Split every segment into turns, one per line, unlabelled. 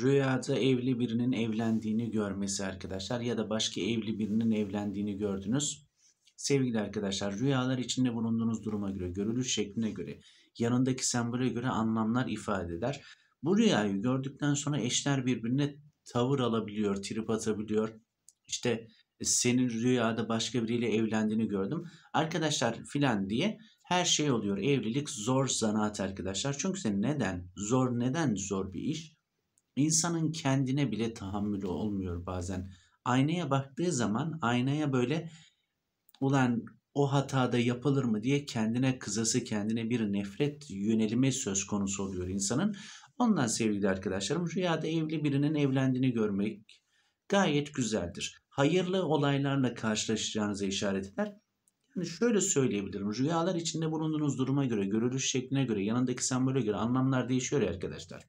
rüyada evli birinin evlendiğini görmesi arkadaşlar ya da başka evli birinin evlendiğini gördünüz. Sevgili arkadaşlar rüyalar içinde bulunduğunuz duruma göre, görülüş şekline göre, yanındaki sembole göre anlamlar ifade eder. Bu rüyayı gördükten sonra eşler birbirine tavır alabiliyor, trip atabiliyor. İşte e, senin rüyada başka biriyle evlendiğini gördüm. Arkadaşlar filan diye her şey oluyor. Evlilik zor zanaat arkadaşlar. Çünkü senin neden? Zor neden zor bir iş? İnsanın kendine bile tahammülü olmuyor bazen. Aynaya baktığı zaman aynaya böyle ulan o hatada yapılır mı diye kendine kızası kendine bir nefret yönelimi söz konusu oluyor insanın. Ondan sevgili arkadaşlarım rüyada evli birinin evlendiğini görmek gayet güzeldir. Hayırlı olaylarla karşılaşacağınıza işaret eder. Yani şöyle söyleyebilirim. Rüyalar içinde bulunduğunuz duruma göre, görülüş şekline göre, yanındaki sembole göre anlamlar değişiyor arkadaşlar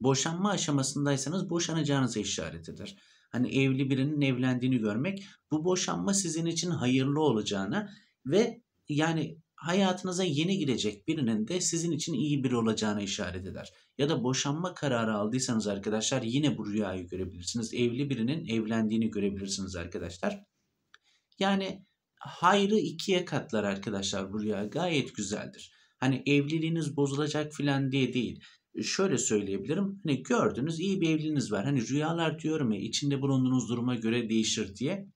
boşanma aşamasındaysanız boşanacağınızı işaret eder. Hani evli birinin evlendiğini görmek bu boşanma sizin için hayırlı olacağına ve yani hayatınıza yeni girecek birinin de sizin için iyi biri olacağına işaret eder. Ya da boşanma kararı aldıysanız arkadaşlar yine bu rüyayı görebilirsiniz. Evli birinin evlendiğini görebilirsiniz arkadaşlar. Yani hayrı ikiye katlar arkadaşlar bu rüya gayet güzeldir. Hani evliliğiniz bozulacak filan diye değil şöyle söyleyebilirim. Hani gördünüz iyi bir evliliğiniz var. Hani rüyalar diyorum ya içinde bulunduğunuz duruma göre değişir diye.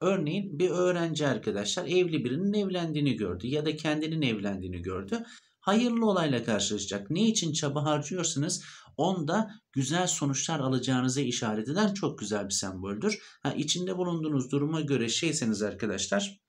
Örneğin bir öğrenci arkadaşlar evli birinin evlendiğini gördü ya da kendinin evlendiğini gördü. Hayırlı olayla karşılaşacak. Ne için çaba harcıyorsanız onda güzel sonuçlar alacağınıza işaret eden çok güzel bir semboldür. Ha, içinde bulunduğunuz duruma göre şeyseniz arkadaşlar.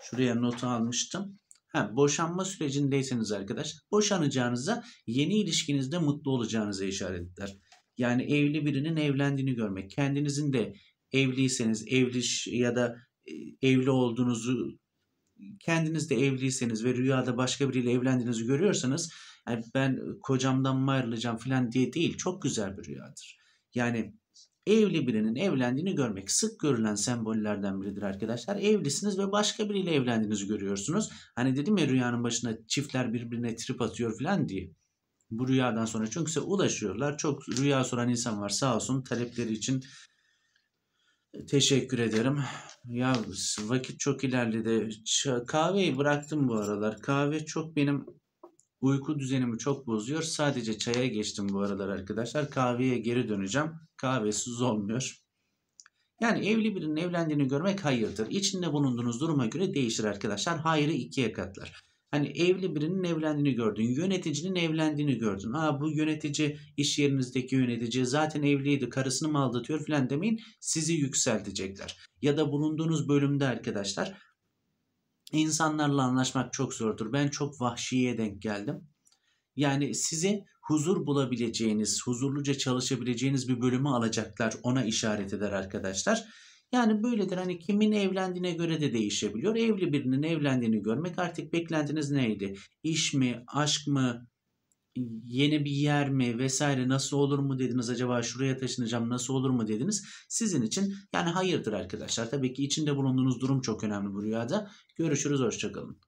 Şuraya notu almıştım. Ha, boşanma sürecindeyseniz arkadaş, boşanacağınıza yeni ilişkinizde mutlu olacağınıza işaret eder. Yani evli birinin evlendiğini görmek. Kendinizin de evliyseniz evli ya da e, evli olduğunuzu kendiniz de evliyseniz ve rüyada başka biriyle evlendiğinizi görüyorsanız yani ben kocamdan mı ayrılacağım falan diye değil çok güzel bir rüyadır. Yani evli birinin evlendiğini görmek sık görülen sembollerden biridir arkadaşlar. Evlisiniz ve başka biriyle evlendiğinizi görüyorsunuz. Hani dedim ya rüyanın başında çiftler birbirine trip atıyor falan diye. Bu rüyadan sonra çünkü size ulaşıyorlar. Çok rüya soran insan var sağ olsun talepleri için Teşekkür ederim. Ya vakit çok ilerledi. Kahveyi bıraktım bu aralar. Kahve çok benim Uyku düzenimi çok bozuyor. Sadece çaya geçtim bu aralar arkadaşlar. Kahveye geri döneceğim. Kahvesiz olmuyor. Yani evli birinin evlendiğini görmek hayırdır. İçinde bulunduğunuz duruma göre değişir arkadaşlar. Hayrı ikiye katlar. Hani evli birinin evlendiğini gördün, yöneticinin evlendiğini gördün. Aa bu yönetici iş yerinizdeki yönetici zaten evliydi, karısını mı aldatıyor filan demeyin. Sizi yükseltecekler. Ya da bulunduğunuz bölümde arkadaşlar İnsanlarla anlaşmak çok zordur. Ben çok vahşiye denk geldim. Yani sizi huzur bulabileceğiniz, huzurluca çalışabileceğiniz bir bölümü alacaklar. Ona işaret eder arkadaşlar. Yani böyledir hani kimin evlendiğine göre de değişebiliyor. Evli birinin evlendiğini görmek artık beklentiniz neydi? İş mi, aşk mı, yeni bir yer mi vesaire nasıl olur mu dediniz acaba şuraya taşınacağım nasıl olur mu dediniz. Sizin için yani hayırdır arkadaşlar. Tabii ki içinde bulunduğunuz durum çok önemli bu rüyada. Görüşürüz hoşçakalın.